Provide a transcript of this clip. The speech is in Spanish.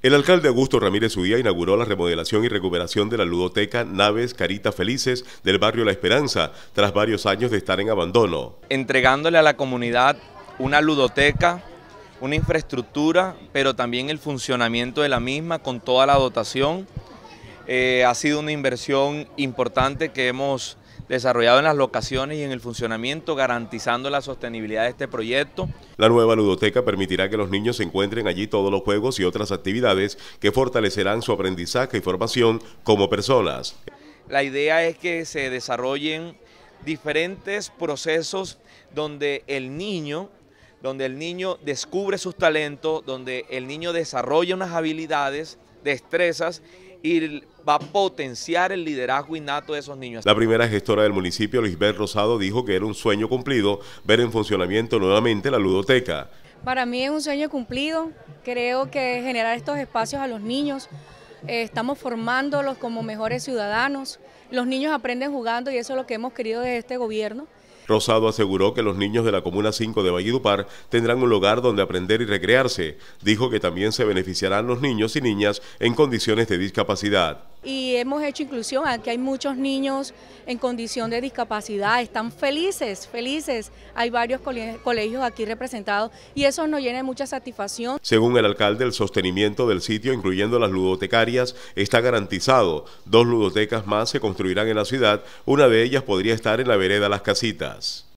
El alcalde Augusto Ramírez Uía inauguró la remodelación y recuperación de la ludoteca Naves Caritas Felices del barrio La Esperanza, tras varios años de estar en abandono. Entregándole a la comunidad una ludoteca, una infraestructura, pero también el funcionamiento de la misma con toda la dotación. Eh, ha sido una inversión importante que hemos desarrollado en las locaciones y en el funcionamiento, garantizando la sostenibilidad de este proyecto. La nueva ludoteca permitirá que los niños encuentren allí todos los juegos y otras actividades que fortalecerán su aprendizaje y formación como personas. La idea es que se desarrollen diferentes procesos donde el niño donde el niño descubre sus talentos, donde el niño desarrolla unas habilidades destrezas y va a potenciar el liderazgo innato de esos niños. La primera gestora del municipio, Lisbeth Rosado, dijo que era un sueño cumplido ver en funcionamiento nuevamente la ludoteca. Para mí es un sueño cumplido, creo que generar estos espacios a los niños, eh, estamos formándolos como mejores ciudadanos, los niños aprenden jugando y eso es lo que hemos querido desde este gobierno. Rosado aseguró que los niños de la Comuna 5 de Valledupar tendrán un lugar donde aprender y recrearse. Dijo que también se beneficiarán los niños y niñas en condiciones de discapacidad y hemos hecho inclusión. Aquí hay muchos niños en condición de discapacidad, están felices, felices. Hay varios colegios aquí representados y eso nos llena de mucha satisfacción. Según el alcalde, el sostenimiento del sitio, incluyendo las ludotecarias, está garantizado. Dos ludotecas más se construirán en la ciudad, una de ellas podría estar en la vereda Las Casitas.